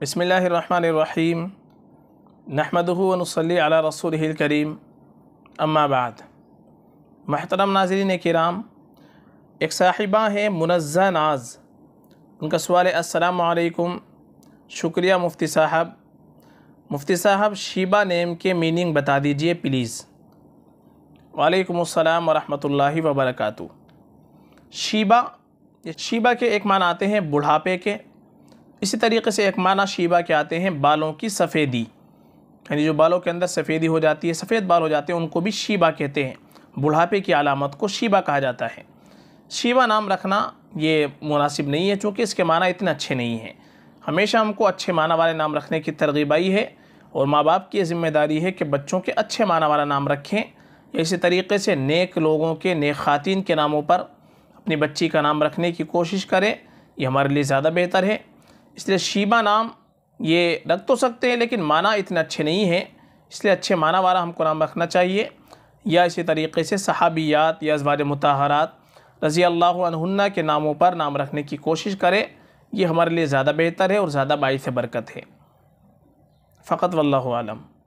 بسم اللہ الرحمن الرحیم نحمده و نصلی علی رسوله الكریم اما بعد محترم ناظرین کرام ایک صاحبہ ہیں منزہ ناز ان کا سوال السلام علیکم شکریہ مفتی صاحب مفتی صاحب شیبہ نیم کے میننگ بتا دیجئے پلیز وعلیکم السلام ورحمۃ اللہ وبرکاتہ شیبہ شیبہ کے ایک معنی آتے ہیں بڑھاپے کے اسی طریقے سے ایک معنی شیبہ کے آتے ہیں بالوں کی سفیدی یعنی جو بالوں کے اندر سفیدی ہو جاتی ہے سفید بال ہو جاتے ہیں ان کو بھی شیبہ کہتے ہیں بڑھاپے کی علامت کو شیبہ کہا جاتا ہے شیبہ نام رکھنا یہ مناسب نہیں ہے چونکہ اس کے معنی اتنے اچھے نہیں ہیں ہمیشہ ہم کو اچھے معنی والے نام رکھنے کی ترغیب آئی ہے اور ماں باپ کی ذمہ داری ہے کہ بچوں کے اچھے معنی والا نام رکھیں اسی طریقے سے نیک لوگوں کے نیک خواتین کے ناموں پر اپنی بچی کا نام رکھنے کی کوشش کریں یہ ہمارے لیے زیادہ بہتر ہے اس لیے شیبہ نام یہ رکھ تو سکتے ہیں لیکن معنی اتنے اچھے نہیں ہیں اس لیے اچھے معنی والا ہم کو نام رکھنا چاہیے یا اسی طریقے سے صحابیات یا ازواج متحرات رضی اللہ عنہ کے ناموں پر نام رکھنے کی کوشش کرے یہ ہمارے لیے زیادہ بہتر ہے اور زیادہ باعث برکت ہے فقط واللہ عالم